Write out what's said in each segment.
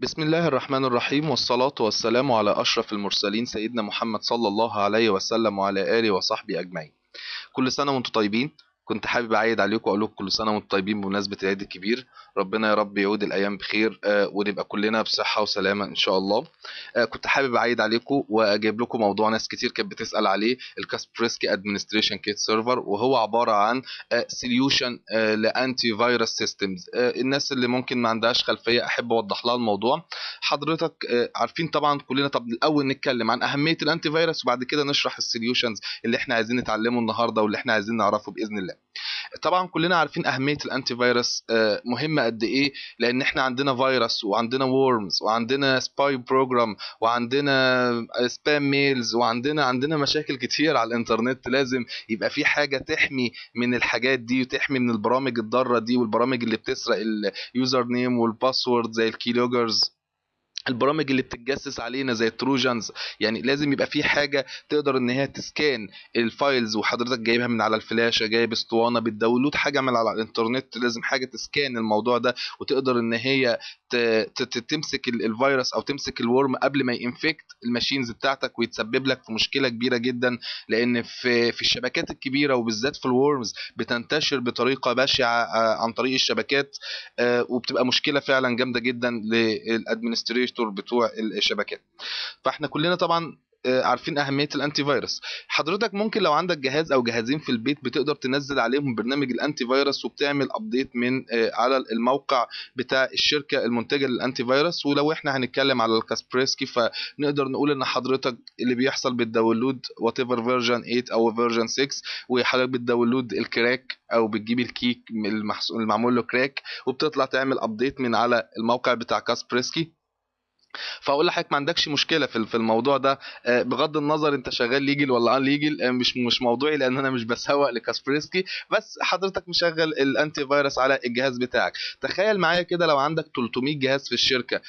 بسم الله الرحمن الرحيم والصلاة والسلام على أشرف المرسلين سيدنا محمد صلى الله عليه وسلم وعلى آله وصحبه أجمعين كل سنة وانتم طيبين كنت حابب اعيد عليكم واقول لكم كل سنه وانتم طيبين بمناسبه العيد الكبير ربنا يا رب يعود الايام بخير آه، ونبقى كلنا بصحه وسلامه ان شاء الله آه، كنت حابب اعيد عليكم واجيب لكم موضوع ناس كتير كانت بتسال عليه الكاسبرسكي ادمنستريشن كيت سيرفر وهو عباره عن سوليوشن لانتي فايروس سيستمز الناس اللي ممكن ما عندهاش خلفيه احب اوضح لها الموضوع حضرتك آه، عارفين طبعا كلنا طب الاول نتكلم عن اهميه الانتي فايروس وبعد كده نشرح السوليوشنز اللي احنا عايزين نتعلمه النهارده واللي احنا عايزين نعرفه باذن الله طبعا كلنا عارفين اهميه الانتي فيروس آه، مهمه قد ايه لان احنا عندنا فيروس وعندنا وورمز وعندنا سباي بروجرام وعندنا سبام آه، ميلز وعندنا عندنا مشاكل كتير على الانترنت لازم يبقى في حاجه تحمي من الحاجات دي وتحمي من البرامج الضاره دي والبرامج اللي بتسرق اليوزر نيم والباسورد زي الكيلوجرز البرامج اللي بتتجسس علينا زي التروجنز يعني لازم يبقى في حاجه تقدر ان هي تسكان الفايلز وحضرتك جايبها من على الفلاشه جايب اسطوانه بتداونلود حاجه من على الانترنت لازم حاجه تسكان الموضوع ده وتقدر ان هي تمسك الفيروس او تمسك الورم قبل ما ينفكت الماشينز بتاعتك ويتسبب لك في مشكله كبيره جدا لان في في الشبكات الكبيره وبالذات في الورمز بتنتشر بطريقه بشعه آه، عن طريق الشبكات آه، وبتبقى مشكله فعلا جامده جدا للادمنستريشن الفيكتور بتوع الشبكات فاحنا كلنا طبعا آه، عارفين اهميه الانتي فيروس حضرتك ممكن لو عندك جهاز او جهازين في البيت بتقدر تنزل عليهم برنامج الانتي فيروس وبتعمل ابديت من آه، على الموقع بتاع الشركه المنتجه للانتي فيروس ولو احنا هنتكلم على الكاسبريسكي فنقدر نقول ان حضرتك اللي بيحصل بالداونلود وات ايفر فيرجن 8 او فيرجن 6 وحضرتك بتداونلود الكراك او بتجيب الكيك المعمول له كراك وبتطلع تعمل ابديت من على الموقع بتاع كاسبريسكي فاقول لحضرتك ما عندكش مشكله في الموضوع ده آه، بغض النظر انت شغال ليجل ولا ان آه، ليجل آه، مش مش موضوعي لان انا مش بسوق لكاسبرسكي بس حضرتك مشغل الانتي فايروس على الجهاز بتاعك تخيل معايا كده لو عندك 300 جهاز في الشركه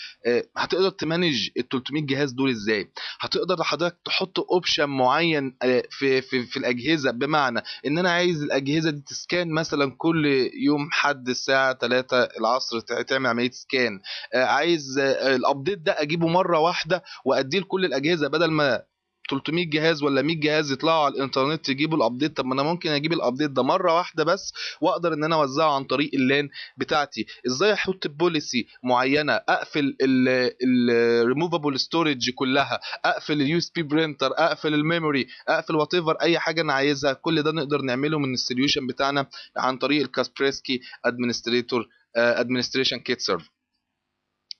هتقدر تمانج ال 300 جهاز دول ازاي هتقدر حضرتك تحط اوبشن معين في, في في الاجهزه بمعنى ان انا عايز الاجهزه دي تسكان مثلا كل يوم حد الساعه 3 العصر تعمل عمليه سكان عايز الابديت ده اجيبه مره واحده واديه لكل الاجهزه بدل ما 300 جهاز ولا 100 جهاز يطلعوا على الانترنت يجيبوا الابديت طب ما انا ممكن اجيب الابديت ده مره واحده بس واقدر ان انا اوزعه عن طريق اللان بتاعتي ازاي احط بوليسي معينه اقفل الريموفابل ستورج كلها اقفل اليو اس بي برينتر اقفل الميموري اقفل وات اي حاجه انا عايزها كل ده نقدر نعمله من السوليوشن بتاعنا عن طريق الكاسبريسكي ادمنستريتور ادمنستريشن كيت سيرفر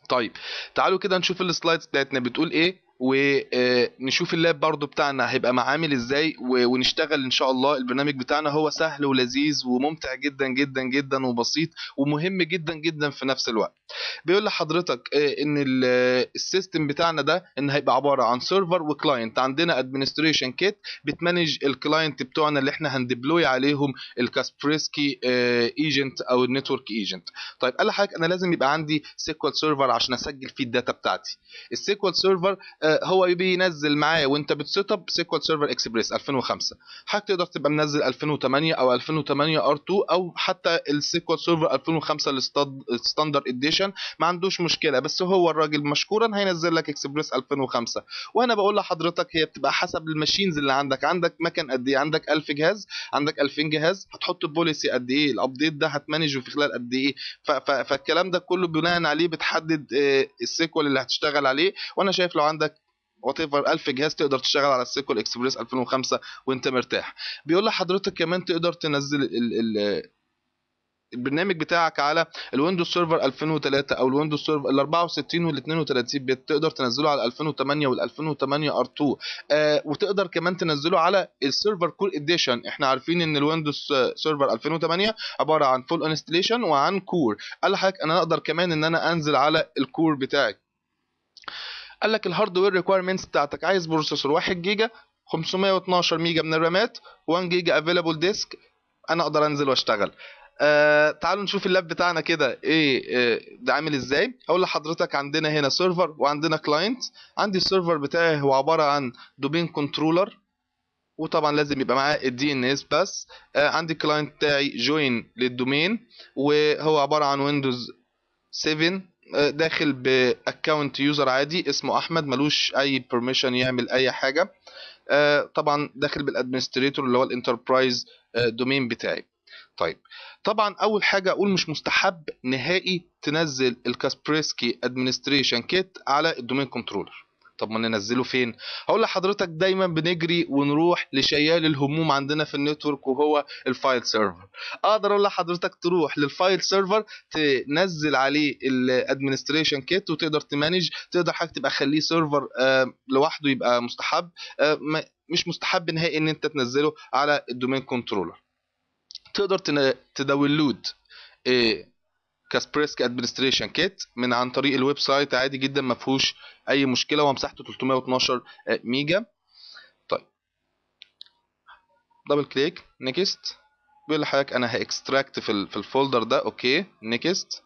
طيب تعالوا كده نشوف السلايدز بتاعتنا بتقول ايه ونشوف آه، اللاب برضو بتاعنا هيبقى معامل ازاي ونشتغل ان شاء الله البرنامج بتاعنا هو سهل ولذيذ وممتع جدا جدا جدا وبسيط ومهم جدا جدا في نفس الوقت بيقول لحضرتك آه، ان السيستم بتاعنا ده ان هيبقى عباره عن سيرفر وكلاينت عندنا ادمنستريشن كيت بتمانج الكلاينت بتوعنا اللي احنا هندبلوي عليهم الكاسبريسكي ايجنت آه، او النتورك ايجنت طيب قال لحضرتك انا لازم يبقى عندي سيكوال سيرفر عشان اسجل فيه الداتا بتاعتي السيكوال سيرفر هو بينزل معاه وانت بتسيت اب سيكوال سيرفر اكسبريس 2005 حضرتك تقدر تبقى منزل 2008 او 2008 ار 2 او حتى السيكوال سيرفر 2005 الستاندرد اديشن ما عندوش مشكله بس هو الراجل مشكورا هينزل لك اكسبريس 2005 وانا بقول لحضرتك هي بتبقى حسب الماشينز اللي عندك عندك مكن قد ايه عندك 1000 جهاز عندك 2000 جهاز هتحط البوليسي قد ايه الابديت ده هتمانجه في خلال قد ايه فالكلام ده كله بناء عليه بتحدد آه، السيكوال اللي هتشتغل عليه وانا شايف لو عندك وات ايفر 1000 جهاز تقدر تشتغل على السيكول اكسبريس 2005 وانت مرتاح بيقول لحضرتك كمان تقدر تنزل ال ال البرنامج بتاعك على الويندوز سيرفر 2003 او الويندوز سيرفر ال 64 وال 32 بت تقدر تنزله على 2008 وال 2008 ار 2 آه وتقدر كمان تنزله على السيرفر كول اديشن احنا عارفين ان الويندوز سيرفر 2008 عباره عن فول انستليشن وعن كور قال لحضرتك انا اقدر كمان ان انا انزل على الكور بتاعي قال لك الهاردوير ريكويرمنتس بتاعتك عايز بروسيسور 1 جيجا 512 ميجا من الرامات 1 جيجا افيلابل ديسك انا اقدر انزل واشتغل آه تعالوا نشوف اللاب بتاعنا كده ايه آه ده عامل ازاي اقول لحضرتك عندنا هنا سيرفر وعندنا كلاينت عندي السيرفر بتاعي هو عباره عن دوبين كنترولر وطبعا لازم يبقى معاه الدي ان اس بس آه عندي الكلاينت بتاعي جوين للدومين وهو عباره عن ويندوز 7 داخل باكونت يوزر عادي اسمه احمد ملوش اي بيرميشن يعمل اي حاجه آه، طبعا داخل بالادمنستريتور اللي هو الانتربرايز آه، دومين بتاعي طيب طبعا اول حاجه اقول مش مستحب نهائي تنزل الكاسبريسكي ادمنستريشن كيت على الدومين كنترولر طب ما ننزله فين هقول لحضرتك دايما بنجري ونروح لشيال الهموم عندنا في النتورك وهو الفايل سيرفر اقدر اقول لحضرتك تروح للفايل سيرفر تنزل عليه الادمنستريشن كيت وتقدر تمانج تقدر حاجه تبقى خليه سيرفر آه، لوحده يبقى مستحب آه، مش مستحب نهائي ان انت تنزله على الدومين كنترولر تقدر تداونلود آه، كاسبريسك ادمنستريشن كيت من عن طريق الويب سايت عادي جدا ما فيهوش اي مشكله ومساحته 312 ميجا طيب دبل كليك نيكست بيقول لحضرتك انا هاكستراكت في الفولدر ده اوكي نيكست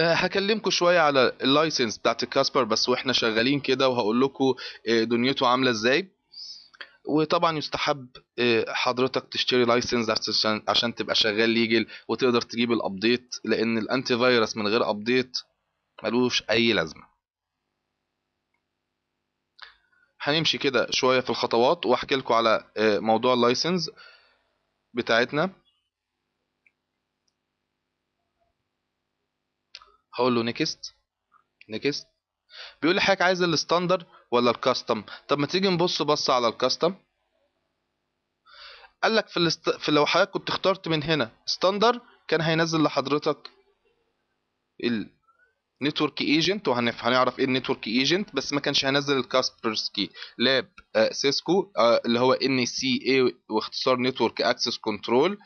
آه، هكلمكم شويه على اللايسنس بتاعت الكاسبر بس واحنا شغالين كده وهقول لكم آه، دنيته عامله ازاي وطبعا يستحب آه، حضرتك تشتري لايسنس عشان عشان تبقى شغال ليجل وتقدر تجيب الابديت لان الانتي فيروس من غير ابديت ملوش اي لازمه هنمشي كده شويه في الخطوات واحكي لكم على موضوع اللايسنس بتاعتنا هقول له نيكست نيكست بيقول لي حضرتك عايز الستاندر ولا الكاستم طب ما تيجي نبص بص على الكاستم قال لك في, الست... في لو حضرتك كنت اخترت من هنا ستاندر كان هينزل لحضرتك نتورك ايجنت وهنعرف ايه النتورك ايجنت بس ما كانش هينزل الكاسبرسكي لاب سيسكو اللي هو ان سي اي واختصار نتورك اكسس كنترول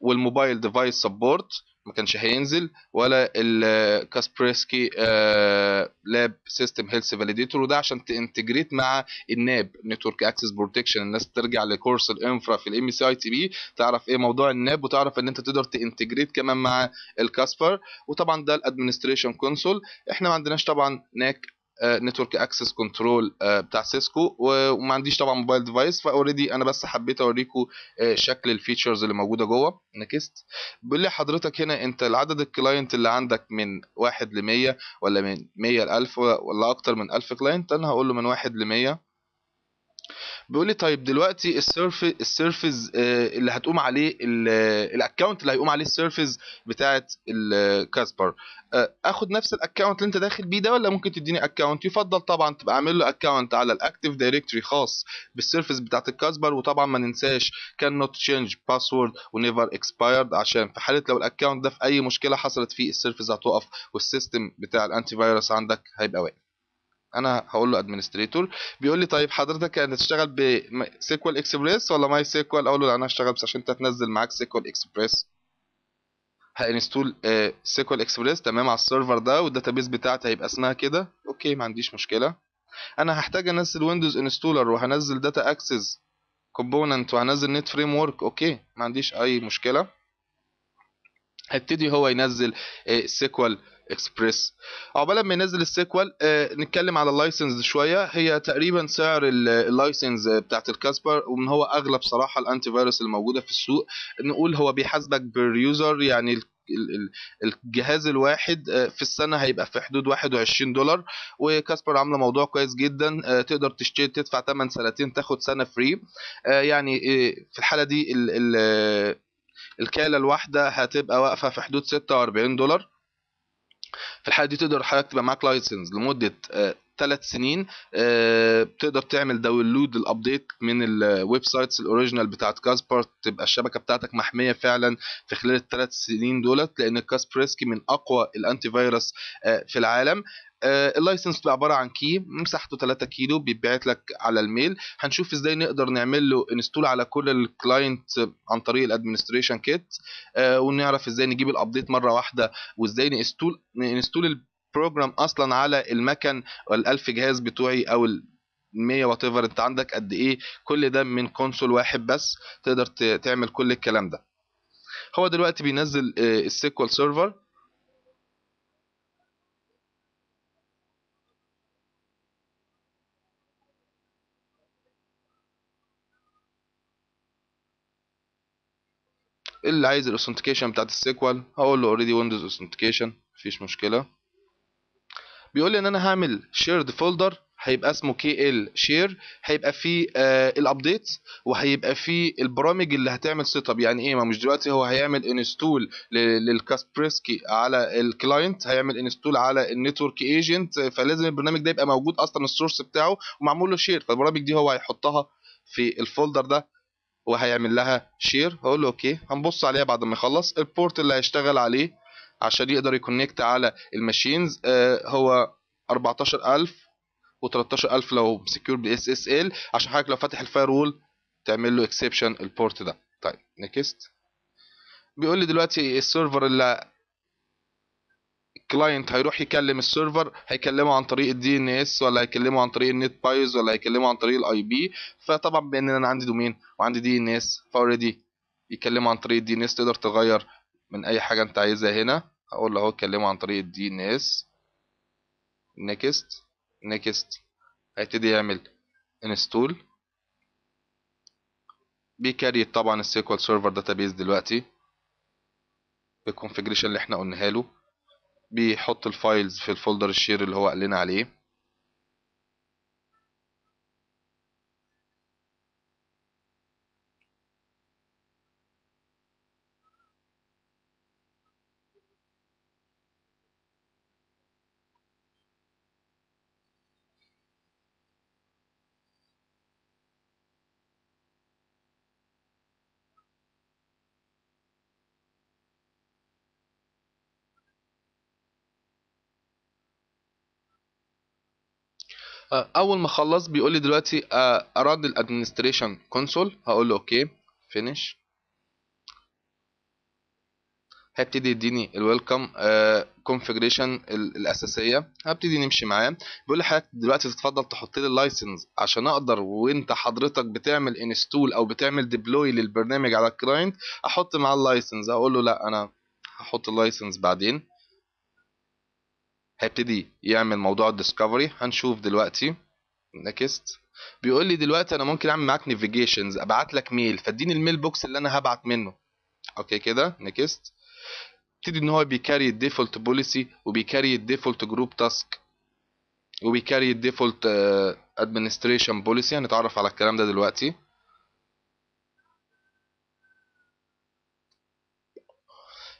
والموبايل ديفايس سبورت ما كانش هينزل ولا الكاسبريسكي آه، لاب سيستم هيلث فاليديتور وده عشان تنتجريت مع الناب نتورك اكسس بروتكشن الناس ترجع لكورس الانفرا في الام سي اي تي بي تعرف ايه موضوع الناب وتعرف ان انت تقدر تنتجريت كمان مع الكاسبر وطبعا ده الادمنستريشن كونسول احنا ما عندناش طبعا ناك نتورك اكسس كنترول بتاع سيسكو وما عنديش طبعا موبايل ديفايس فاوريدي انا بس حبيت اوريكم آه، شكل الفيتشرز اللي موجوده جوه نكست بيقول لي حضرتك هنا انت العدد الكلاينت اللي عندك من 1 ل 100 ولا من 100 ل 1000 ولا اكتر من 1000 كلاينت انا هقول له من 1 ل 100 بيقول لي طيب دلوقتي السيرف السيرفز آه، اللي هتقوم عليه الاكونت آه، اللي هيقوم عليه السيرفز بتاعه الكاسبر آه، اخد نفس الاكونت اللي انت داخل بيه ده ولا ممكن تديني اكونت يفضل طبعا تبقى عامل له اكونت على الاكتيف دايركتوري خاص بالسيرفز بتاعه الكاسبر وطبعا ما ننساش كان نوت تشينج باسورد ونيفر اكسبايرد عشان في حاله لو الاكونت ده في اي مشكله حصلت فيه السيرفز هتقف والسيستم بتاع الانتي فيروس عندك هيبقى واقف انا هقول له ادمنستريتور بيقول لي طيب حضرتك يعني هتشتغل بسيكوال اكسبريس ولا ماي سيكوال اقول له لا انا هشتغل بس عشان انت تنزل معاك سيكوال اكسبريس هانستول سيكوال اكسبريس تمام على السيرفر ده والداتابيس بتاعتي هيبقى اسمها كده اوكي ما عنديش مشكله انا هحتاج انزل ويندوز انستولر وهنزل داتا اكسس كومبوننت وهنزل نت فريم ورك اوكي ما عنديش اي مشكله هبتدي هو ينزل سيكوال آه، اكسبريس عقبال ما ينزل السيكوال آه نتكلم على اللايسنس شويه هي تقريبا سعر اللايسنس بتاعت الكاسبر ومن هو اغلب صراحه الانتي فيروس الموجوده في السوق نقول هو بيحاسبك باليوزر يعني الجهاز الواحد آه، في السنه هيبقى في حدود 21 دولار وكاسبر عامله موضوع كويس جدا آه، تقدر تشتري تدفع ثمن سنتين تاخد سنه فري آه، يعني في الحاله دي الكاله الواحده هتبقى واقفه في حدود 46 دولار في الحاله دي تقدر حضرتك تبقى معاك لايسنس لمده ثلاث آه، سنين آه، بتقدر تعمل داونلود الابديت من الويب سايتس الاوريجينال بتاعت كاسبر تبقى الشبكه بتاعتك محميه فعلا في خلال الثلاث سنين دولت لان كاسبرسكي من اقوى الانتي فيروس آه، في العالم آه، اللايسنس بتبقى عباره عن كي مساحته 3 كيلو بيتبعت لك على الميل هنشوف ازاي نقدر نعمل له انستول على كل الكلاينت عن طريق الادمنستريشن آه، كيت ونعرف ازاي نجيب الابديت مره واحده وازاي نستول نستول البروجرام اصلا على المكن وال1000 جهاز بتوعي او ال 100 وات ايفر انت عندك قد ايه كل ده من كونسول واحد بس تقدر تعمل كل الكلام ده هو دلوقتي بينزل آه، السيكوال سيرفر اللي عايز الاوثنتيكيشن بتاعت السيكوال هقول له اوريدي ويندوز اوثنتيكيشن مفيش مشكله بيقول لي ان انا هعمل شيرد فولدر هيبقى اسمه كي ال شير هيبقى فيه آه الابديت وهيبقى فيه البرامج اللي هتعمل سيت اب يعني ايه ما مش دلوقتي هو هيعمل انستول للكاسبريسكي على الكلاينت هيعمل انستول على النتورك ايجنت فلازم البرنامج ده يبقى موجود اصلا السورس بتاعه ومعمول له شير فالبرامج دي هو هيحطها في الفولدر ده وهيعمل لها شير هقول له اوكي هنبص عليها بعد ما يخلص البورت اللي هيشتغل عليه عشان يقدر يكونكت على الماشينز آه، هو 14000 و13000 لو سكيور بي اس اس ال عشان حضرتك لو فاتح الفايرول تعمل له اكسبشن البورت ده طيب نكست بيقول لي دلوقتي السيرفر اللي الكلاينت هيروح يكلم السيرفر هيكلمه عن طريق الدي ان اس ولا هيكلمه عن طريق النت بايز ولا هيكلمه عن طريق الاي بي فطبعا بان انا عندي دومين وعندي دي ان اس فاوريدي يكلمه عن طريق الدي ان اس تقدر تغير من اي حاجه انت عايزها هنا هقول له اهو كلمه عن طريق الدي ان اس نيكست نيكست هيبتدي يعمل انستول بيكاري طبعا السيكوال سيرفر داتابيز دلوقتي بالكونفيجريشن اللي احنا قلناها له بيحط الفايلز في الفولدر الشير اللي هو قالنا عليه آه، اول ما اخلص بيقول لي دلوقتي آه، اراد الادمنستريشن كونسول هقول له اوكي فينيش هبتدي يديني الويلكم آه، كونفجريشن الاساسيه هبتدي نمشي معاه بيقول لي حضرتك دلوقتي تتفضل تحط لي اللايسنس عشان اقدر وانت حضرتك بتعمل انستول او بتعمل ديبلوي للبرنامج على الكلاينت احط معاه اللايسنس اقول له لا انا هحط اللايسنس بعدين هيبتدي يعمل موضوع الديسكفري هنشوف دلوقتي نكست بيقول لي دلوقتي انا ممكن اعمل معاك نيفيجيشنز ابعت لك ميل فاديني الميل بوكس اللي انا هبعت منه اوكي كده نكست ابتدي ان هو بيكاري الديفولت بوليسي وبيكاري الديفولت جروب تاسك وبيكاري الديفولت ادمنستريشن بوليسي هنتعرف على الكلام ده دلوقتي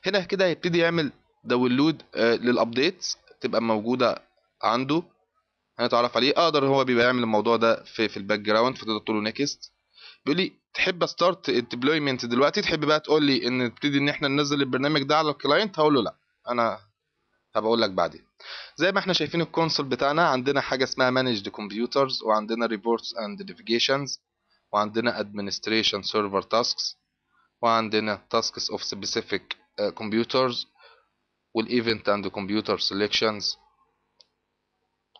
هنا كده هيبتدي يعمل داونلود uh, للابديتس تبقى موجودة عنده هنتعرف عليه اقدر هو بيبقى يعمل الموضوع ده في في الباك جراوند فتقدر تقول له نيكست بيقول لي تحب ستارت الديبلويمنت دلوقتي تحب بقى تقول لي ان نبتدي ان احنا ننزل البرنامج ده على الكلاينت هقول له لا انا هبقول لك بعدين زي ما احنا شايفين الكونسول بتاعنا عندنا حاجه اسمها مانجد كمبيوترز وعندنا ريبورتس اند نافيجيشنز وعندنا ادمنستريشن سيرفر تاسكس وعندنا تاسكس اوف سبيسيفيك كمبيوترز والايفنت اند كمبيوتر سيلكشنز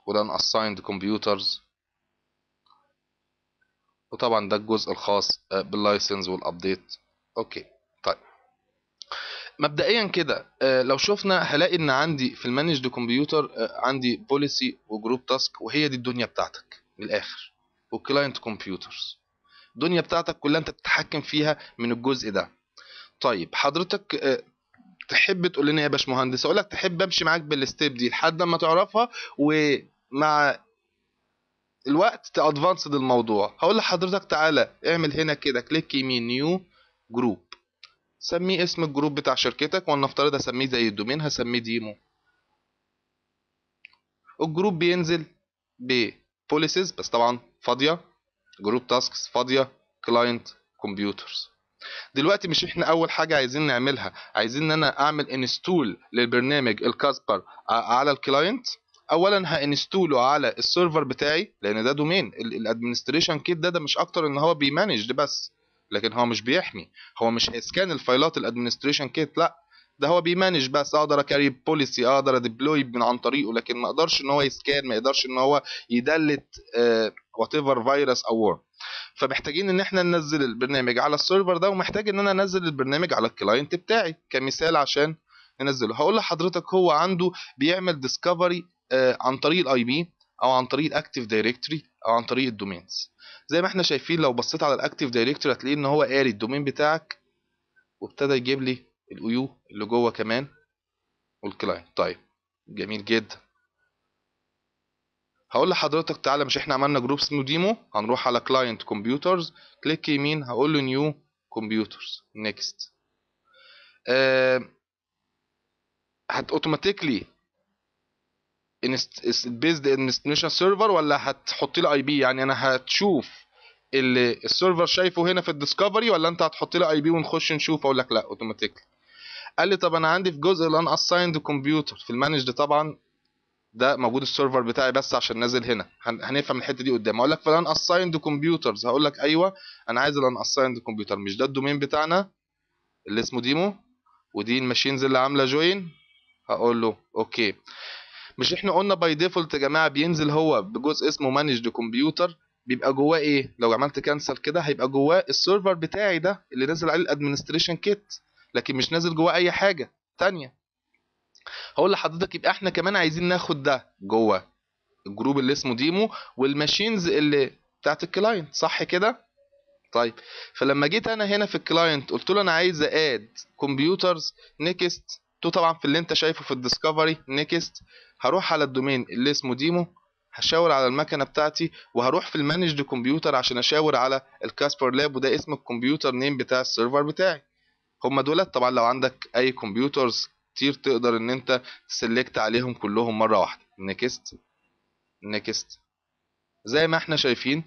والان اسايند كمبيوترز وطبعا ده الجزء الخاص آه، باللايسنس والابديت اوكي طيب مبدئيا كده آه، لو شفنا هلاقي ان عندي في المانجد كمبيوتر آه، عندي بوليسي وجروب تاسك وهي دي الدنيا بتاعتك من الاخر والكلاينت كمبيوترز الدنيا بتاعتك كلها انت بتتحكم فيها من الجزء ده طيب حضرتك تحب تقول لنا يا باشمهندس اقول لك تحب امشي معاك بالستيب دي لحد ما تعرفها ومع الوقت تادفانسد الموضوع هقول لحضرتك تعالى اعمل هنا كده كليك يمين نيو جروب سميه اسم الجروب بتاع شركتك ولنفترض اسميه زي الدومين هسميه ديمو الجروب بينزل ببوليسز بس طبعا فاضيه جروب تاسكس فاضيه كلاينت كمبيوترز دلوقتي مش احنا اول حاجه عايزين نعملها عايزين ان انا اعمل انستول للبرنامج الكاسبر على الكلاينت اولا هانستوله على السيرفر بتاعي لان ده دومين الادمنستريشن كيت ده ده مش اكتر ان هو بيمانج بس لكن هو مش بيحمي هو مش هيسكان الفايلات الادمنستريشن كيت لا ده هو بيمانج بس اقدر اكاري بوليسي اقدر اديبلوي من عن طريقه لكن ما اقدرش ان هو يسكان ما يقدرش ان هو يدلت وات ايفر فيروس او ورم فمحتاجين ان احنا ننزل البرنامج على السيرفر ده ومحتاج ان انا انزل البرنامج على الكلاينت بتاعي كمثال عشان ننزله هقول لحضرتك هو عنده بيعمل ديسكفري آه، عن طريق الاي بي او عن طريق الاكتيف دايركتوري او عن طريق الدومينز زي ما احنا شايفين لو بصيت على الاكتيف دايركتوري هتلاقي ان هو قاري الدومين بتاعك وابتدى يجيب لي الايو اللي جوه كمان والكلاينت طيب جميل جدا هقول لحضرتك تعالى مش احنا عملنا جروب اسمه ديمو هنروح على كلاينت كمبيوترز كليك يمين هقول له نيو كمبيوترز نيكست هت اوتوماتيكلي بيزد انستنيشن سيرفر ولا هتحط لي اي بي يعني انا هتشوف اللي السيرفر شايفه هنا في الديسكفري ولا انت هتحط لي اي بي ونخش نشوف اقول لك لا اوتوماتيكلي قال لي طب انا عندي في جزء الان اسايند كمبيوتر في المانجد طبعا ده موجود السيرفر بتاعي بس عشان نازل هنا هنفهم الحته دي قدام اقول لك فلان اسايند كمبيوترز هقول لك ايوه انا عايز الان اسايند كمبيوتر مش ده الدومين بتاعنا اللي اسمه ديمو ودي الماشينز اللي عامله جوين هقول له اوكي مش احنا قلنا باي ديفولت يا جماعه بينزل هو بجزء اسمه مانجد كمبيوتر بيبقى جواه ايه لو عملت كانسل كده هيبقى جواه السيرفر بتاعي ده اللي نازل عليه الادمنستريشن كيت لكن مش نازل جواه اي حاجه ثانيه هقول لحضرتك يبقى احنا كمان عايزين ناخد ده جوه الجروب اللي اسمه ديمو والماشينز اللي بتاعت الكلاينت صح كده طيب فلما جيت انا هنا في الكلاينت قلت له انا عايز اد كمبيوترز نيكست تو طبعا في اللي انت شايفه في الديسكفري نيكست هروح على الدومين اللي اسمه ديمو هشاور على المكنه بتاعتي وهروح في المانجد كمبيوتر عشان اشاور على الكاسبر لاب وده اسم الكمبيوتر نيم بتاع السيرفر بتاعي هما دولت طبعا لو عندك اي كمبيوترز كتير تقدر ان انت تسلكت عليهم كلهم مرة واحدة نكست نكست زي ما احنا شايفين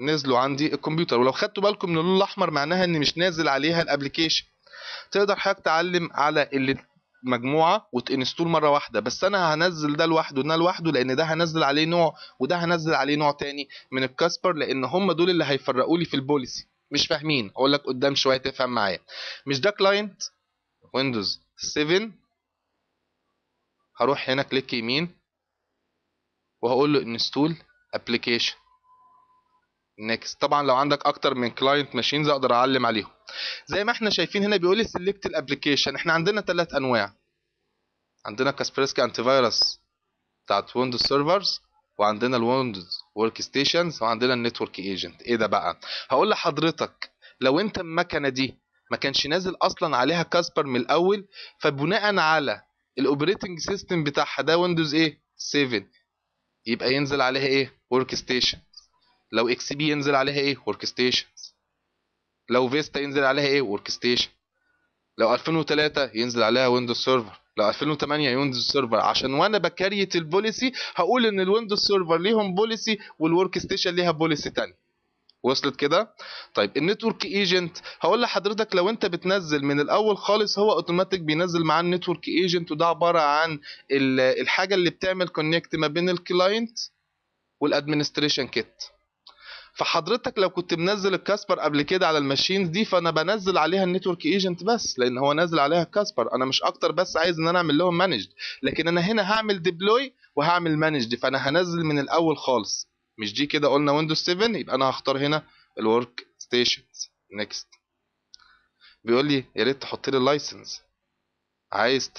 نزلوا عندي الكمبيوتر ولو خدتوا بالكم من اللون الاحمر معناها ان مش نازل عليها الابلكيشن تقدر حضرتك تعلم على المجموعة وتنستول مره واحده بس انا هنزل ده لوحده ده لوحده لان ده هنزل عليه نوع وده هنزل عليه نوع تاني من الكاسبر لان هم دول اللي هيفرقوا لي في البوليسي مش فاهمين اقول لك قدام شويه تفهم معايا مش ده كلاينت ويندوز 7 هروح هنا كليك يمين وهقول له انستول ابلكيشن نيكست طبعا لو عندك اكتر من كلاينت ماشينز اقدر اعلم عليهم زي ما احنا شايفين هنا بيقول لي سيلكت الابلكيشن احنا عندنا ثلاث انواع عندنا كاسبرسكي انتي فايروس بتاعت ويندوز سيرفرز وعندنا الويندوز ورك ستيشنز وعندنا النتورك ايجنت ايه ده بقى هقول لحضرتك لو انت المكنه دي ما كانش نازل اصلا عليها كاسبر من الاول فبناء على الاوبريتنج سيستم بتاعها ده ويندوز ايه 7 يبقى ينزل عليها ايه ورك ستيشن لو اكس بي ينزل عليها ايه ورك ستيشن لو فيستا ينزل عليها ايه ورك ستيشن لو 2003 ينزل عليها ويندوز سيرفر لو 2008 ويندوز سيرفر عشان وانا بكريت البوليسي هقول ان الويندوز سيرفر ليهم بوليسي والورك ستيشن ليها بوليسي ثانيه وصلت كده طيب النتورك ايجنت هقول لحضرتك لو انت بتنزل من الاول خالص هو اوتوماتيك بينزل معاه النتورك ايجنت وده عباره عن الحاجه اللي بتعمل كونكت ما بين الكلاينت والادمنستريشن كيت فحضرتك لو كنت منزل الكاسبر قبل كده على الماشينز دي فانا بنزل عليها النتورك ايجنت بس لان هو نازل عليها الكاسبر انا مش اكتر بس عايز ان انا اعمل لهم مانجد لكن انا هنا هعمل ديبلوي وهعمل مانجد فانا هنزل من الاول خالص مش دي كده قلنا ويندوز 7 يبقى انا هختار هنا الورك ستيشنز نيكست بيقول لي يا ريت تحط لي اللايسنس عايز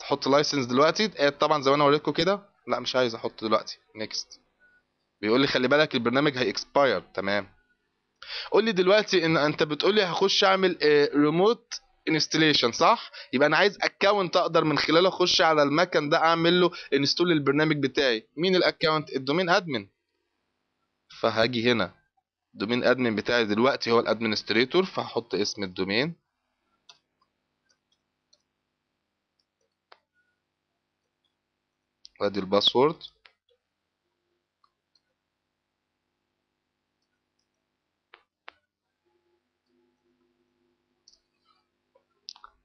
تحط لايسنس دلوقتي إيه، طبعا زي ما انا وريتكم كده لا مش عايز احط دلوقتي نيكست بيقول لي خلي بالك البرنامج هيكسباير تمام قول لي دلوقتي ان انت بتقول لي هخش اعمل ريموت آه، انستليشن صح يبقى انا عايز اكونت اقدر من خلاله اخش على المكن ده اعمل له انستول البرنامج بتاعي مين الاكونت الدومين ادمن فهاجي هنا دومين ادمن بتاعي دلوقتي هو الادمنستريتور فهحط اسم الدومين وادي الباسورد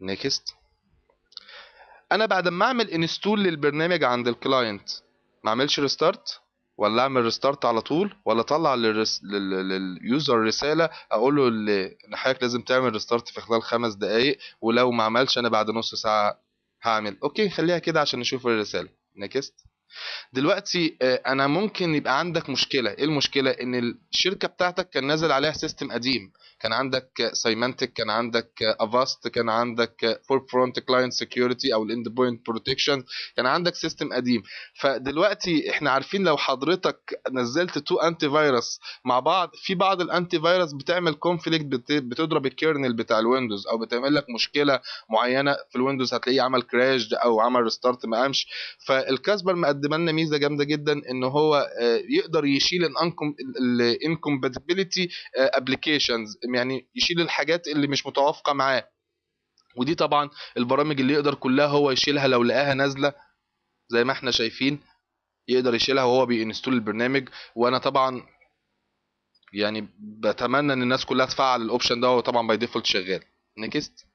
نيكست انا بعد ما اعمل انستول للبرنامج عند الكلاينت ما اعملش ريستارت ولا اعمل ريستارت على طول ولا اطلع للرس... لل... لليوزر رساله اقول له ان حضرتك لازم تعمل ريستارت في خلال خمس دقائق ولو ما عملش انا بعد نص ساعه هعمل اوكي خليها كده عشان نشوف الرساله نكست دلوقتي آه، انا ممكن يبقى عندك مشكله ايه المشكله ان الشركه بتاعتك كان نازل عليها سيستم قديم كان عندك سيمانتك كان عندك افاست كان عندك فور فرونت كلاينت سكيورتي او الاند بوينت بروتكشن كان عندك سيستم قديم فدلوقتي احنا عارفين لو حضرتك نزلت تو انتي فيروس مع بعض في بعض الانتي فيروس بتعمل كونفليكت بتضرب الكيرنل بتاع الويندوز او بتعمل لك مشكله معينه في الويندوز هتلاقيه عمل كراش او عمل ريستارت ما قامش فالكاستمر مقدمه لنا ميزه جامده جدا ان هو آه، يقدر يشيل الانكومباتيبلتي ابلكيشنز آه، يعني يشيل الحاجات اللي مش متوافقه معاه ودي طبعا البرامج اللي يقدر كلها هو يشيلها لو لقاها نازله زي ما احنا شايفين يقدر يشيلها وهو بينستول البرنامج وانا طبعا يعني بتمنى ان الناس كلها تفعل الاوبشن ده وطبعا طبعا باي ديفولت شغال نكست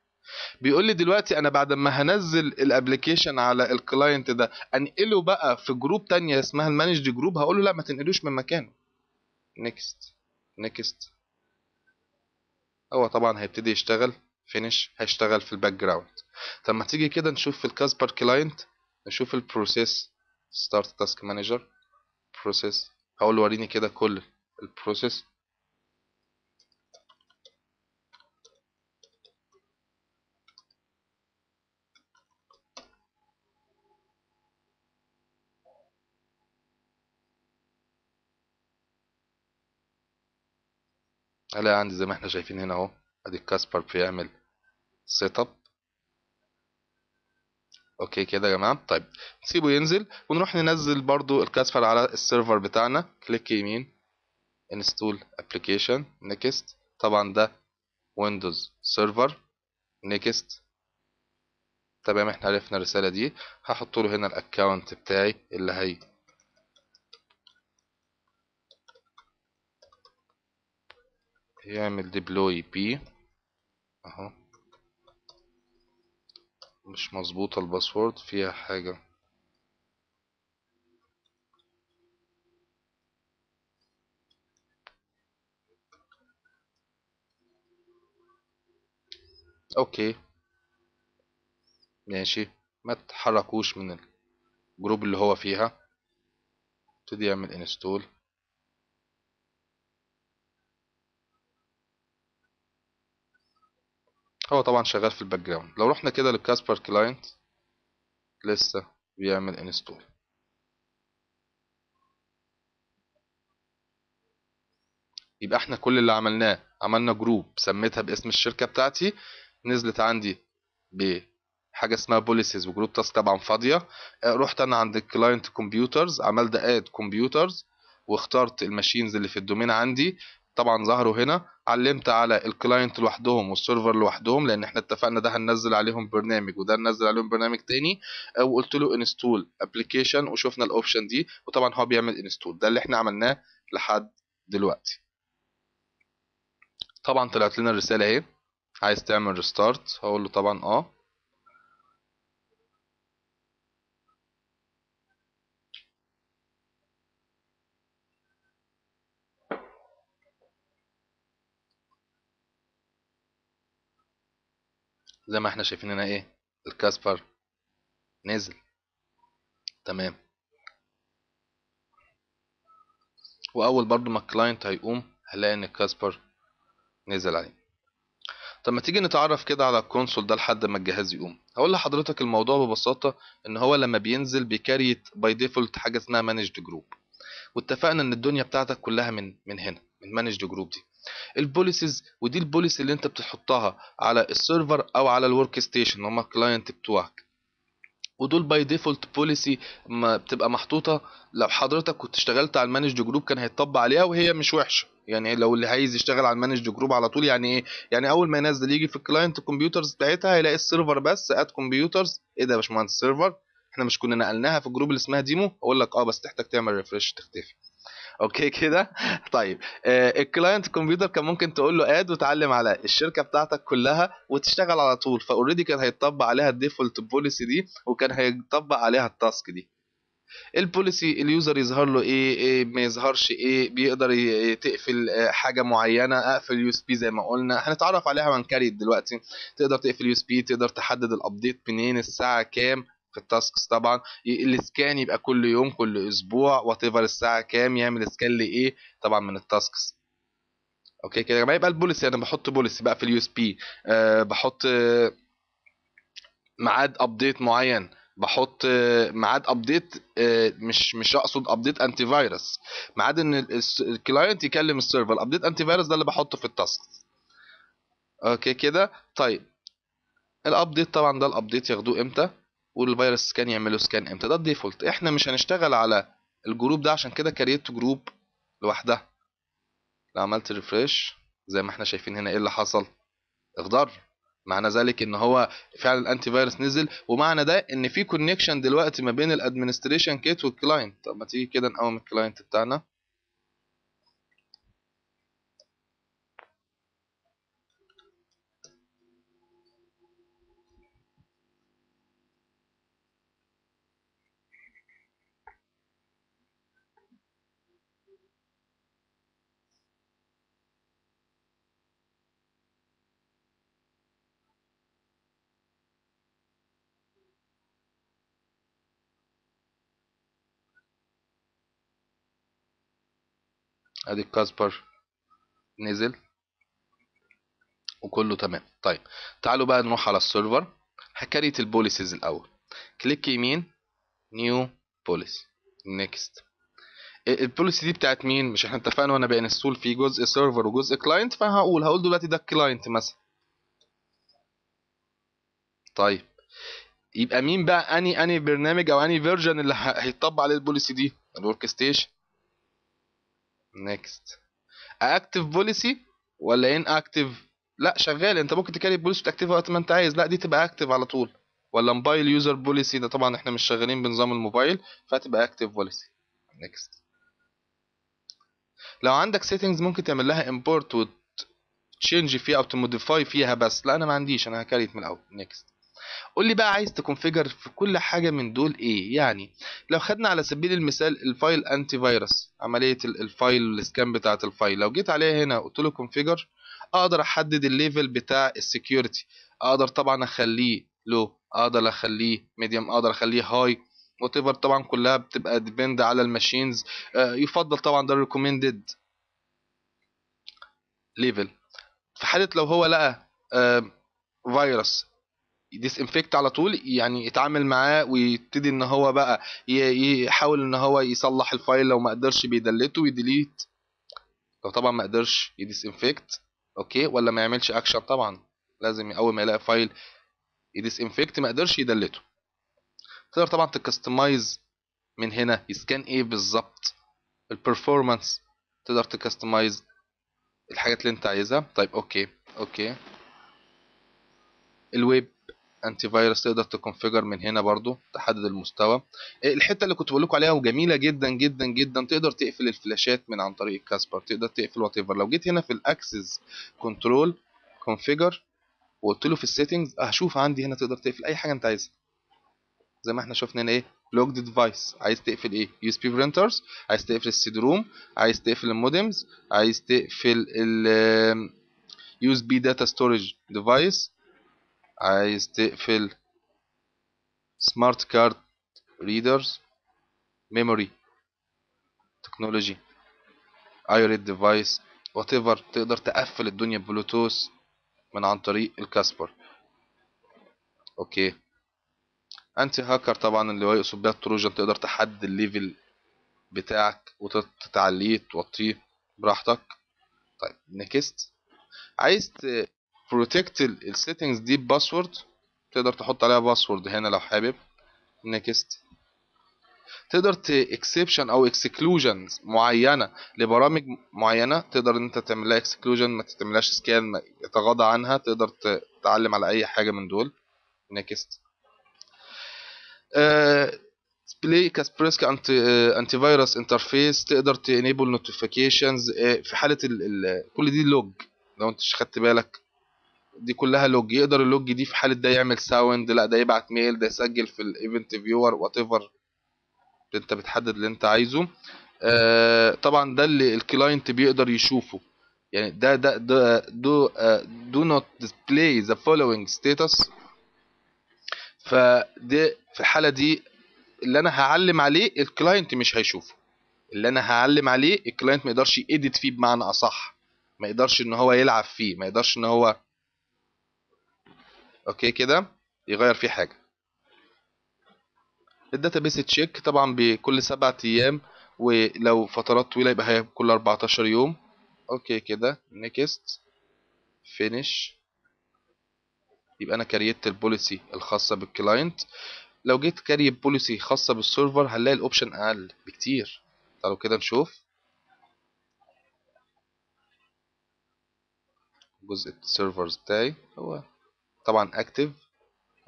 بيقول لي دلوقتي انا بعد ما هنزل الابلكيشن على الكلاينت ده انقله بقى في جروب تانية اسمها المانجد جروب هقول له لا ما تنقلوش من مكانه نيكست نيكست هو طبعا هيبتدي يشتغل فينش هيشتغل في الباك جراوند طب ما تيجي كده نشوف في الكاسبر كلاينت نشوف البروسيس ستارت تاسك مانجر بروسيس هقول وريني كده كل البروسيس هلاقي عندي زي ما احنا شايفين هنا اهو ادي الكاسبر بيعمل سيت اب اوكي كده يا جماعه طيب نسيبه ينزل ونروح ننزل برضو الكاسبر على السيرفر بتاعنا كليك يمين انستول ابلكيشن نيكست طبعا ده ويندوز سيرفر نيكست تمام احنا عرفنا الرساله دي هحط له هنا الاكونت بتاعي اللي هي يعمل ديبلوي بي اهو مش مظبوطة الباسورد فيها حاجة اوكي ماشي ما تحركوش من الجروب اللي هو فيها ابتدي اعمل انستول هو طبعا شغال في الباك جراوند لو رحنا كده للكاسبر كلاينت لسه بيعمل انستول يبقى احنا كل اللي عملناه عملنا جروب سميتها باسم الشركة بتاعتي نزلت عندي بحاجة اسمها بوليسيز وجروب تاسك طبعا فاضية آه، رحت انا عند الكلاينت كمبيوترز عملت اد كمبيوترز واخترت الماشينز اللي في الدومين عندي طبعا ظهروا هنا علمت على الكلاينت لوحدهم والسيرفر لوحدهم لان احنا اتفقنا ده هننزل عليهم برنامج وده هننزل عليهم برنامج تاني آه، وقلت له انستول ابلكيشن وشفنا الاوبشن دي وطبعا هو بيعمل انستول ده اللي احنا عملناه لحد دلوقتي طبعا طلعت لنا الرساله اهي عايز تعمل ريستارت هقول له طبعا اه زي ما احنا شايفين هنا ايه الكاسبر نزل تمام واول برضو ما الكلاينت هيقوم هلاقي ان الكاسبر نزل عليه طب ما تيجي نتعرف كده على الكونسول ده لحد ما الجهاز يقوم هقول لحضرتك الموضوع ببساطه ان هو لما بينزل بيكاري باي ديفولت حاجه اسمها مانجد جروب واتفقنا ان الدنيا بتاعتك كلها من من هنا من مانجد جروب دي البوليسز ودي البوليسي اللي انت بتحطها على السيرفر او على الورك ستيشن هما الكلاينت بتوعك ودول باي ديفولت بوليسي ما بتبقى محطوطه لو حضرتك كنت اشتغلت على المانج جروب كان هيتطبق عليها وهي مش وحشه يعني لو اللي عايز يشتغل على المانج جروب على طول يعني ايه يعني اول ما ينزل يجي في الكلاينت كمبيوترز بتاعتها هيلاقي السيرفر بس اد كمبيوترز ايه ده يا باشمهندس سيرفر احنا مش كنا نقلناها في الجروب اللي اسمها ديمو اقول لك اه بس تحتاج تعمل ريفرش تختفي اوكي كده طيب آه، الكلاينت كمبيوتر كان ممكن تقول له اد وتعلم على الشركه بتاعتك كلها وتشتغل على طول فاوريدي كان هيتطبق عليها الديفولت بوليسي دي وكان هيتطبق عليها التاسك دي البوليسي اليوزر يظهر له ايه, إيه ما يظهرش ايه بيقدر تقفل آه، حاجه معينه اقفل يو اس بي زي ما قلنا هنتعرف عليها من كاريت دلوقتي تقدر تقفل يو اس بي تقدر تحدد الابديت منين الساعه كام في التاسكس طبعا الاسكان يبقى كل يوم كل اسبوع وات الساعه كام يعمل اسكان لايه طبعا من التاسكس اوكي كده يا جماعه يبقى البوليسي انا بحط بوليسي بقى في اليو اس آه، بي بحط آه، ميعاد ابديت معين بحط آه، ميعاد ابديت مش مش اقصد ابديت انتي فايروس ميعاد ان الكلاينت يكلم السيرفر الابديت انتي فايروس ده اللي بحطه في التاسك اوكي كده طيب الابديت طبعا ده الابديت ياخدوه امتى والفيروس سكان له سكان امتى ده الديفولت احنا مش هنشتغل على الجروب ده عشان كده كريت جروب لوحدها لو عملت ريفريش زي ما احنا شايفين هنا ايه اللي حصل اخضر معنى ذلك ان هو فعلا الانتي فيروس نزل ومعنى ده ان في كونكشن دلوقتي ما بين الادمنستريشن كيت والكلاينت طب ما تيجي كده نقوم الكلاينت بتاعنا ادي الكاسبر نزل وكله تمام طيب تعالوا بقى نروح على السيرفر حكايه البوليسيز الاول كليك يمين نيو بوليسي نيكست البوليسي دي بتاعت مين مش احنا اتفقنا وانا بانستول في جزء سيرفر وجزء كلاينت فانا هقول هقول دلوقتي ده الكلاينت مثلا طيب يبقى مين بقى اني اني برنامج او اني فيرجن اللي هيطبق عليه البوليسي دي الورك ستيشن نيكست اكتف بوليسي ولا ان اكتف لا شغال انت ممكن تكلم بوليسي وتكتفها وقت ما انت عايز لا دي تبقى اكتف على طول ولا موبايل يوزر بوليسي ده طبعا احنا مش شغالين بنظام الموبايل فهتبقى اكتف بوليسي نيكست لو عندك سيتنجز ممكن تعمل لها امبورت وتشينج فيها او تموديفاي فيها بس لا انا ما عنديش انا هكريت من الاول نيكست قول لي بقى عايز تكونفيجر في كل حاجه من دول ايه يعني لو خدنا على سبيل المثال الفايل انتي فيروس عمليه الفايل السكان بتاعه الفايل لو جيت عليها هنا قلت له كونفيجر اقدر احدد الليفل بتاع السكيورتي اقدر طبعا اخليه لو اقدر اخليه ميديوم اقدر اخليه هاي وات طبعا كلها بتبقى ديبند على الماشينز آه يفضل طبعا ده ريكومندد ليفل في حاله لو هو لقى آه فيروس ديسانفكت على طول يعني يتعامل معاه ويبتدي ان هو بقى يحاول ان هو يصلح الفايل لو ما قدرش بيدلته ويديليت لو طبعا ما قدرش يديسانفكت اوكي ولا ما يعملش اكشن طبعا لازم اول ما يلاقي فايل يديسانفكت ما قدرش يدلته تقدر طبعا تكستمايز من هنا يسكان ايه بالظبط البرفورمانس تقدر تكستمايز الحاجات اللي انت عايزها طيب اوكي اوكي الويب انتي فايروس تقدر تكونفيجر من هنا برضو تحدد المستوى إيه، الحته اللي كنت بقول لكم عليها وجميله جدا جدا جدا تقدر تقفل الفلاشات من عن طريق كاسبر تقدر تقفل وات لو جيت هنا في الاكسس كنترول كونفيجر وقلت له في السيتنجز هشوف عندي هنا تقدر تقفل اي حاجه انت عايزها زي ما احنا شفنا هنا ايه لوجد ديفايس عايز تقفل ايه يو اس بي برينترز عايز تقفل السيد روم عايز تقفل المودمز عايز تقفل ال يو اس بي داتا ستورج ديفايس عايز تقفل سمارت كارد ريدرز ميموري تكنولوجي اي ريد ديفايس وات ايفر تقدر تقفل الدنيا ببلوتوث من عن طريق الكاسبر اوكي انتي هاكر طبعا اللي هو يقصد بيها التروجن تقدر تحدد الليفل بتاعك وتتعليه توطيه براحتك طيب نكست عايز بروتكت السيتنجز دي بباسورد تقدر تحط عليها باسورد هنا لو حابب نيكست تقدر اكسبشن او اكسكلوجن معينه لبرامج معينه تقدر انت تعملها اكسكلوجن ما تعملهاش سكان يتغاضى عنها تقدر تعلم على اي حاجه من دول نيكست بلاي كاسبرسك انتي فيروس انترفيس تقدر تنيبل نوتيفيكيشنز آه، في حاله ال ال كل دي لوج لو انت مش خدت بالك دي كلها لوج يقدر اللوج دي في حاله ده يعمل ساوند لا ده يبعت ميل ده يسجل في الايفنت فيور وات ايفر انت بتحدد اللي انت عايزه آه طبعا ده اللي الكلاينت بيقدر يشوفه يعني ده ده ده دو دو نوت ديسبلاي ذا فولوينج ستاتس فده في الحاله دي اللي انا هعلم عليه الكلاينت مش هيشوفه اللي انا هعلم عليه الكلاينت ما يقدرش يديت فيه بمعنى اصح ما يقدرش ان هو يلعب فيه ما يقدرش ان هو اوكي كده يغير فيه حاجه الداتابيس تشيك طبعا بكل سبعة ايام ولو فترات طويله يبقى هي كل 14 يوم اوكي كده نيكست فينيش يبقى انا كريت البوليسي الخاصه بالكلاينت لو جيت كاري بوليسي خاصه بالسيرفر هنلاقي الاوبشن اقل بكتير تعالوا كده نشوف جزء السيرفرز بتاعي هو طبعا اكتف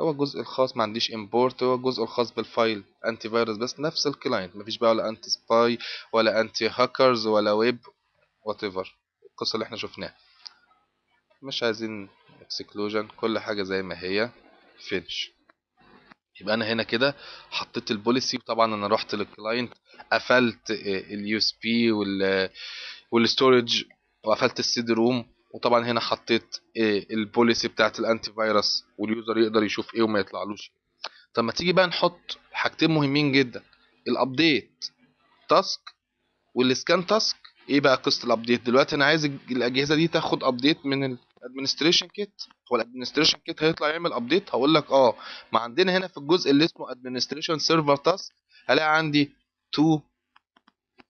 هو الجزء الخاص ما عنديش امبورت هو الجزء الخاص بالفايل انتي فيروس بس نفس الكلاينت مفيش بقى ولا انتي سباي ولا انتي هاكرز ولا ويب وات ايفر القصه اللي احنا شفناها مش عايزين اكسكلوجن كل حاجه زي ما هي فينش يبقى انا هنا كده حطيت البوليسي وطبعا انا رحت للكلاينت قفلت اليو اس بي وال والستورج وقفلت السيدي روم وطبعا هنا حطيت إيه، البوليسي بتاعت الانتي فيروس واليوزر يقدر يشوف ايه وما يطلعلوش طب ما تيجي بقى نحط حاجتين مهمين جدا الابديت تاسك والسكان تاسك ايه بقى قصه الابديت دلوقتي انا عايز الاجهزه دي تاخد ابديت من الادمنستريشن كيت هو الادمنستريشن كيت هيطلع يعمل ابديت هقول لك اه ما عندنا هنا في الجزء اللي اسمه ادمنستريشن سيرفر تاسك هلاقي عندي تو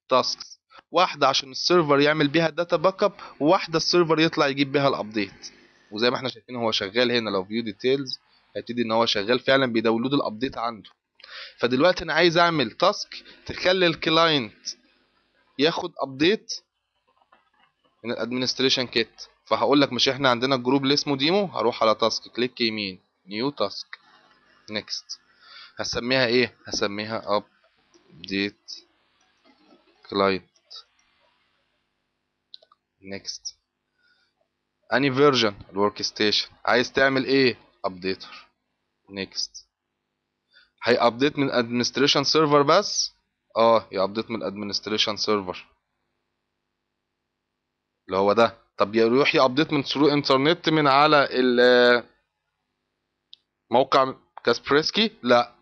تاسكس واحده عشان السيرفر يعمل بيها الداتا باك اب وواحده السيرفر يطلع يجيب بيها الابديت وزي ما احنا شايفين هو شغال هنا لو فيو ديتيلز هيبتدي ان هو شغال فعلا بيداونلود الابديت عنده فدلوقتي انا عايز اعمل تاسك تخلي الكلاينت ياخد ابديت من الادمنستريشن كيت فهقول لك مش احنا عندنا الجروب اللي اسمه ديمو هروح على تاسك كليك يمين نيو تاسك نيكست هسميها ايه هسميها ابديت كلاينت next اني فيرجن الورك ستيشن عايز تعمل ايه ابديتر next هيابديت من administration سيرفر بس اه يابديت من administration سيرفر اللي هو ده طب يروح يابديت من ثرو انترنت من على ال موقع كاسبريسكي لا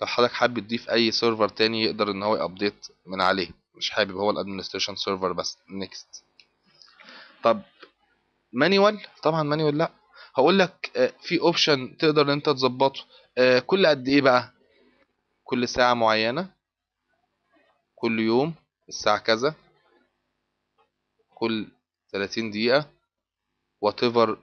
لو حضرتك حابب تضيف اي سيرفر تاني يقدر ان هو يابديت من عليه مش حابب هو الادمنستريشن سيرفر بس نيكست طب مانيوال طبعا مانيوال لا هقول لك آه، في اوبشن تقدر ان انت تظبطه آه، كل قد ايه بقى كل ساعة معينة كل يوم الساعة كذا كل 30 دقيقة whatever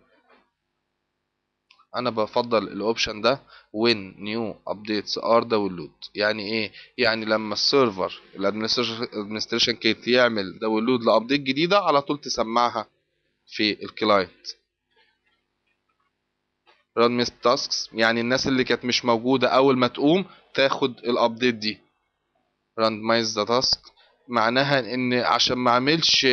انا بفضل الاوبشن ده when new updates are downloaded يعني ايه يعني لما السيرفر الادمنستريشن كيت يعمل داونلود لابديت جديده على طول تسمعها في الكلاينت run ميس تاسكس يعني الناس اللي كانت مش موجوده اول ما تقوم تاخد الابديت دي randomize the task معناها ان عشان ما اعملش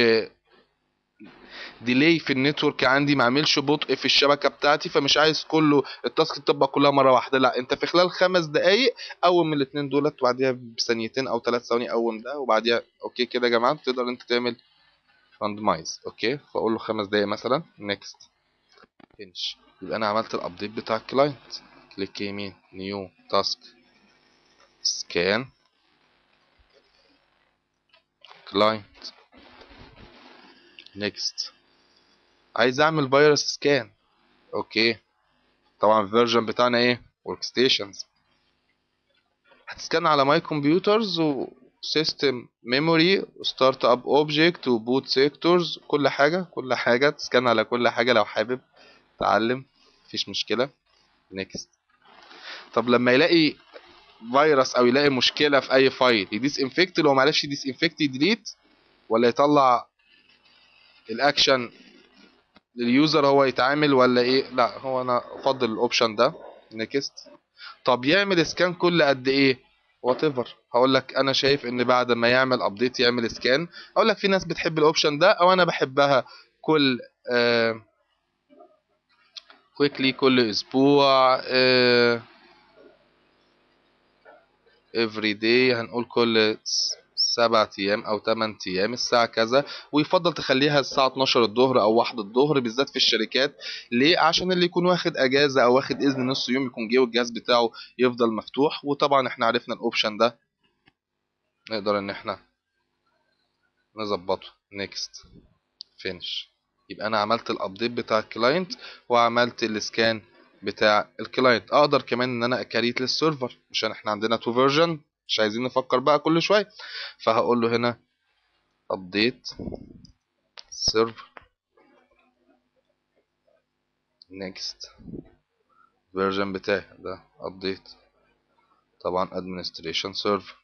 ديلي في النتورك عندي ما اعملش بطء في الشبكه بتاعتي فمش عايز كله التاسك تطبق كلها مره واحده لا انت في خلال خمس دقائق اول من الاثنين دولت وبعديها بثانيتين او ثلاث ثواني اول ده وبعديها اوكي كده يا جماعه تقدر انت تعمل راندمايز اوكي فاقول له خمس دقائق مثلا نيكست فينش يبقى انا عملت الابديت بتاع الكلاينت كليك يمين نيو تاسك سكان كلاينت نيكست عايز اعمل فيروس سكان اوكي طبعا الفيرجن بتاعنا ايه ورك ستيشنز هتسكان على ماي كمبيوترز وسيستم ميموري وستارت اب اوبجكت وبوت سيكتورز كل حاجه كل حاجه تسكان على كل حاجه لو حابب تعلم مفيش مشكله نيكست طب لما يلاقي فيروس او يلاقي مشكله في اي فايل يديس انفكت لو معرفش يديس انفكت يديليت ولا يطلع الاكشن لليوزر هو يتعامل ولا ايه لا هو انا افضل الاوبشن ده نيكست طب يعمل سكان كل قد ايه وات ايفر هقول لك انا شايف ان بعد ما يعمل ابديت يعمل سكان اقول لك في ناس بتحب الاوبشن ده او انا بحبها كل آه كل اسبوع آه داي هنقول كل سبعة ايام او ثمان ايام الساعه كذا ويفضل تخليها الساعه 12 الظهر او 1 الظهر بالذات في الشركات ليه عشان اللي يكون واخد اجازه او واخد اذن نص يوم يكون جه والجهاز بتاعه يفضل مفتوح وطبعا احنا عرفنا الاوبشن ده نقدر ان احنا نظبطه نيكست فينش يبقى انا عملت الابديت بتاع الكلاينت وعملت السكان بتاع الكلاينت اقدر كمان ان انا اكريت للسيرفر عشان احنا عندنا تو فيرجن مش عايزين نفكر بقى كل شوية فهقول له هنا update server next version بتاعي ده update طبعا administration server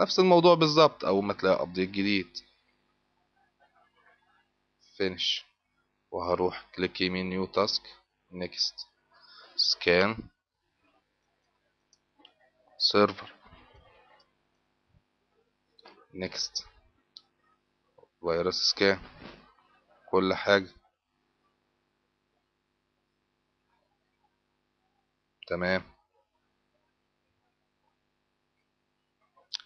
نفس الموضوع بالظبط أول ما تلاقي update جديد finish وهروح كليك يمين new task next scan server نيكست فيروس سكان كل حاجة تمام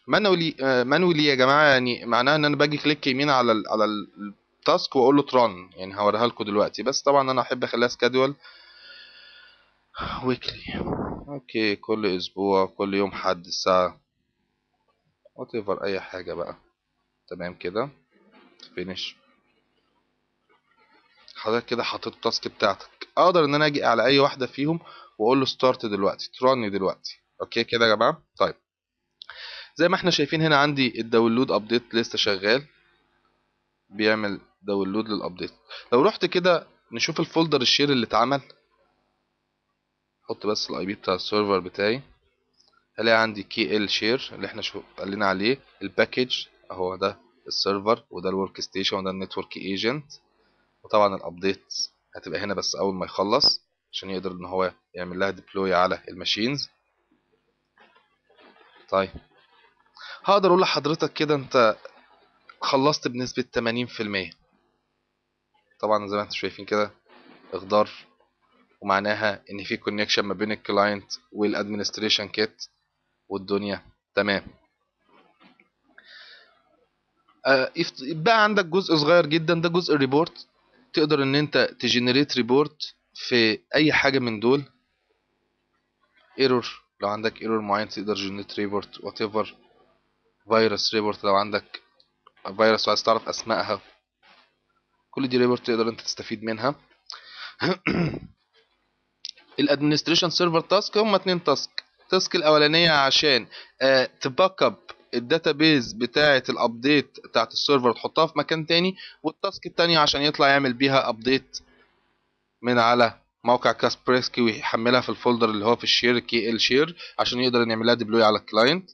مانولي آه، مانولي يا جماعه يعني معناها ان انا باجي كليك يمين على ال على التاسك واقول له تران يعني هوريها لكم دلوقتي بس طبعا انا احب اخليها سكادول ويكلي اوكي كل اسبوع كل يوم حد الساعه whatever أي حاجة بقى تمام كده فينش حضرتك كده حطيت التاسك بتاعتك اقدر ان انا اجي على اي واحدة فيهم واقول له ستارت دلوقتي ترن دلوقتي اوكي كده يا جماعة طيب زي ما احنا شايفين هنا عندي الداونلود ابديت لسه شغال بيعمل داونلود للابديت لو رحت كده نشوف الفولدر الشير اللي اتعمل حط بس الاي بي بتاع السيرفر بتاعي هلاقي عندي كي ال شير اللي احنا شو قلنا عليه الباكج اهو ده السيرفر وده الورك ستيشن وده النتورك ايجنت وطبعا الابديت هتبقى هنا بس اول ما يخلص عشان يقدر ان هو يعمل لها ديبلوي على الماشينز طيب هقدر اقول لحضرتك كده انت خلصت بنسبة 80% طبعا زي ما انتم شايفين كده اخضر ومعناها ان في كونكشن ما بين الكلاينت والادمنستريشن كيت والدنيا تمام آه، بقى عندك جزء صغير جدا ده جزء الريبورت تقدر ان انت تجنريت ريبورت في اي حاجة من دول ايرور لو عندك ايرور معين تقدر جنريت ريبورت وات ايفر فيروس ريبورت لو عندك فيروس وعايز تعرف اسمائها كل دي ريبورت تقدر انت تستفيد منها الادمنستريشن سيرفر تاسك هما اتنين تاسك التاسك الاولانيه عشان آه، تباك اب بيز بتاعه الابديت بتاعه السيرفر تحطها في مكان تاني والتاسك التانيه عشان يطلع يعمل بيها ابديت من على موقع كاسبريسكي ويحملها في الفولدر اللي هو في الشير كي ال شير عشان يقدر يعملها ديبلوي على الكلاينت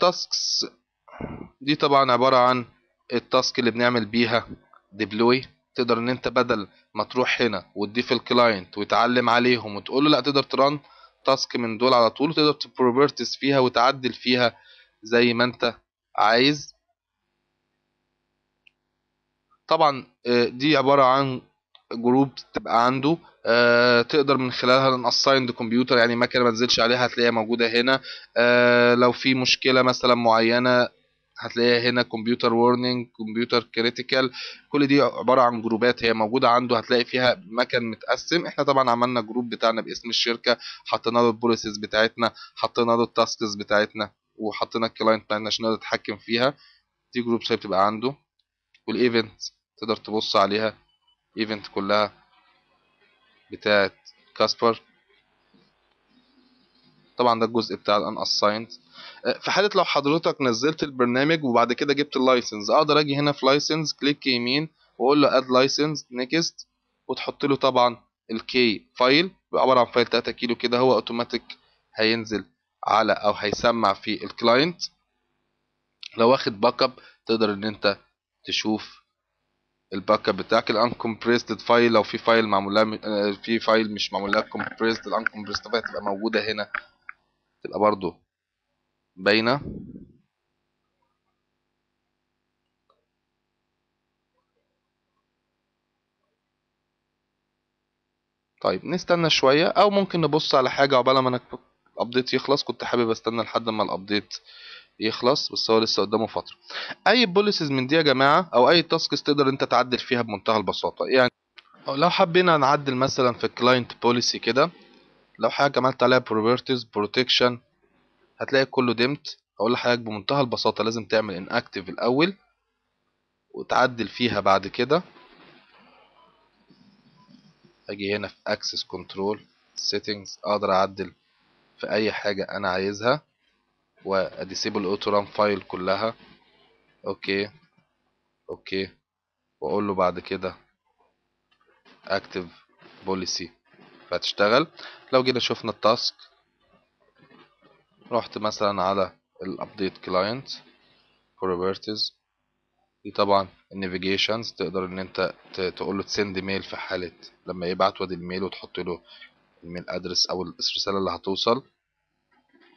تاسكس آه، دي طبعا عباره عن التاسك اللي بنعمل بيها ديبلوي تقدر ان انت بدل ما تروح هنا وتضيف الكلاينت وتعلم عليهم وتقول له لا تقدر ترن تاسك من دول على طول تقدر تبروبرتس فيها وتعدل فيها زي ما انت عايز طبعا آه، دي عبارة عن جروب تبقى عنده آه، تقدر من خلالها الاسايند كمبيوتر يعني مكنه ما تنزلش عليها هتلاقيها موجوده هنا آه، لو في مشكله مثلا معينه هتلاقيها هنا كمبيوتر وورنينج كمبيوتر كريتيكال كل دي عباره عن جروبات هي موجوده عنده هتلاقي فيها مكان متقسم احنا طبعا عملنا جروب بتاعنا باسم الشركه حطينا له البوليسيز بتاعتنا حطينا له التاسكس بتاعتنا وحطينا الكلاينت بتاعنا عشان نقدر نتحكم فيها دي جروب شايف بتبقى عنده والايفنت تقدر تبص عليها ايفنت كلها بتاعت كاسبر طبعا ده الجزء بتاع الاناسايند أه، في حاله لو حضرتك نزلت البرنامج وبعد كده جبت اللايسنس اقدر اجي هنا في لايسنس كليك يمين واقول له اد لايسنس نيكست وتحط له طبعا الكي فايل عباره عن فايل 3 كيلو كده هو اوتوماتيك هينزل على او هيسمع في الكلاينت لو واخد باك اب تقدر ان انت تشوف الباك اب بتاعك الانكمبريسد فايل لو في فايل معمول لها آه، في فايل مش معمول لها كومبريسد الانكمبريسد فايل هتبقى موجوده هنا تبقى برضو باينة طيب نستنى شوية او ممكن نبص على حاجة عقبال ما الابديت يخلص كنت حابب استنى لحد ما الابديت يخلص بس هو لسه قدامه فترة اي بوليسز من دي يا جماعة او اي تاسكس تقدر انت تعدل فيها بمنتهى البساطة يعني لو حبينا نعدل مثلا في الكلاينت بوليسي كده لو حضرتك عملت عليها properties protection هتلاقي كله ديمت هقول لحضرتك بمنتهى البساطة لازم تعمل inactive الأول وتعدل فيها بعد كده اجي هنا في access control settings اقدر اعدل في اي حاجة انا عايزها واديسيبل اوتو ران فايل كلها اوكي اوكي واقول له بعد كده active policy فتشتغل لو جينا شفنا التاسك رحت مثلا على الابديت كلاينت بروبرتيز دي طبعا النافيجيشنز تقدر ان انت تقول له تسند ميل في حاله لما يبعت وادي الميل وتحط له الميل ادرس او الرساله اللي هتوصل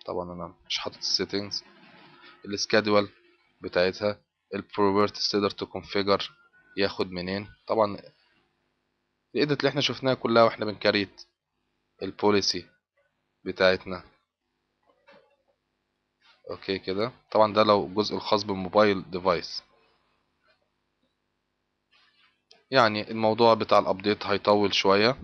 طبعا انا مش حاطط السيتنجز السكادول بتاعتها البروبرتيز تقدر تكونفيجر ياخد منين طبعا الايديت اللي احنا شفناها كلها واحنا بنكريت البوليسي بتاعتنا اوكي كده طبعا ده لو الجزء الخاص بالموبايل ديفايس يعني الموضوع بتاع الابديت هيطول شوية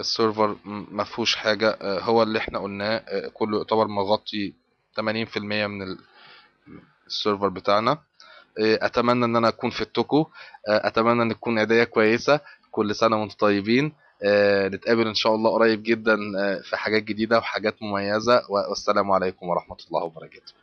السيرفر مفهوش حاجة آه، هو اللي احنا قلناه آه، كله يعتبر مغطي 80% من السيرفر بتاعنا إيه، اتمنى ان انا اكون في التوكو إيه، اتمنى ان تكون هدايا كويسه كل سنه وانتم طيبين إيه، نتقابل ان شاء الله قريب جدا في حاجات جديده وحاجات مميزه والسلام عليكم ورحمه الله وبركاته